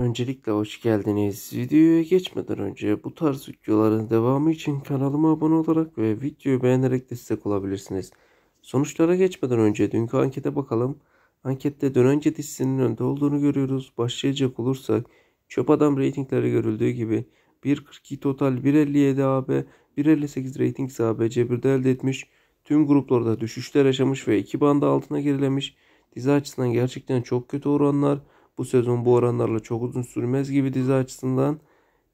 Öncelikle hoş geldiniz. Videoya geçmeden önce bu tarz videoların devamı için kanalıma abone olarak ve videoyu beğenerek destek olabilirsiniz. Sonuçlara geçmeden önce dünkü ankete bakalım. Ankette dönence dizisinin önde olduğunu görüyoruz. Başlayacak olursak çöp adam reytingleri görüldüğü gibi 1.42 total 1.57 AB 1.58 reyting ABC cebirde elde etmiş. Tüm gruplarda düşüşler yaşamış ve iki banda altına gerilemiş. Dizi açısından gerçekten çok kötü oranlar. Bu sezon bu oranlarla çok uzun sürmez gibi dizi açısından.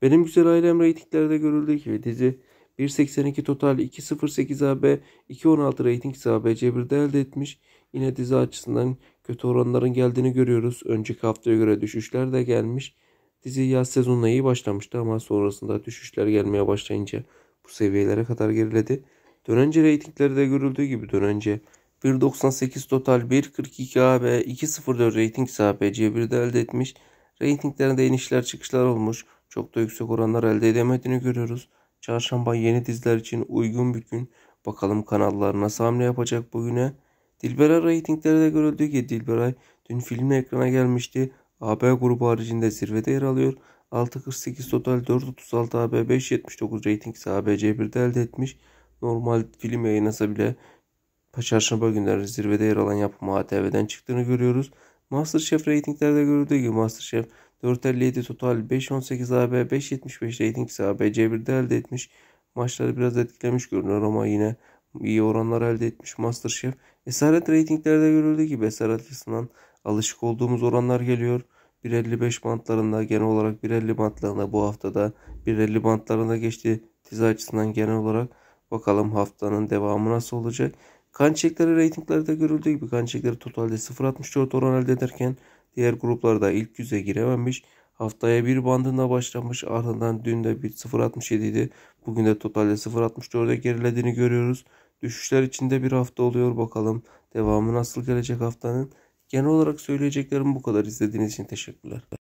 Benim Güzel Ailem reytinglerde görüldüğü gibi dizi 1.82 total 2.08 AB 2.16 reyting ise ABC1'de elde etmiş. Yine dizi açısından kötü oranların geldiğini görüyoruz. Önceki haftaya göre düşüşler de gelmiş. Dizi yaz sezonuna iyi başlamıştı ama sonrasında düşüşler gelmeye başlayınca bu seviyelere kadar geriledi. Dönence reytinglerde görüldüğü gibi dönence 1.98 total 1.42 AB 2.04 rating AB c de elde etmiş. Ratinglerinde inişler çıkışlar olmuş. Çok da yüksek oranlar elde edemediğini görüyoruz. Çarşamba yeni dizler için uygun bir gün. Bakalım kanallar nasıl hamle yapacak bugüne. Dilberay reytinglerde de görüldüğü gibi Dilberay dün filmle ekrana gelmişti. AB grubu haricinde zirvede yer alıyor. 6.48 total 4.36 AB 5.79 reyting ise ABC1'de elde etmiş. Normal film yayınlasa bile Çarşamba günleri zirvede yer alan yapımı ATV'den çıktığını görüyoruz. Masterchef reytinglerde görüldüğü gibi Masterchef 4.57 total 5.18 AB 5.75 reyting ise AB C1'de elde etmiş. Maçları biraz etkilemiş görünüyor ama yine iyi oranlar elde etmiş Masterchef. Esaret reytinglerde görüldüğü gibi esaret açısından alışık olduğumuz oranlar geliyor. 1.55 bantlarında genel olarak 1.50 bantlarında bu haftada 1.50 bantlarında geçti tiz açısından genel olarak. Bakalım haftanın devamı nasıl olacak? Kan çiçekleri reytinglerde görüldüğü gibi kan çiçekleri totalde 0.64 oran elde ederken diğer gruplarda ilk yüze girememiş. Haftaya bir bandında başlamış ardından dün de 0.67 idi. Bugün de totalde 0.64'e gerilediğini görüyoruz. Düşüşler içinde bir hafta oluyor bakalım. Devamı nasıl gelecek haftanın? Genel olarak söyleyeceklerim bu kadar. İzlediğiniz için teşekkürler.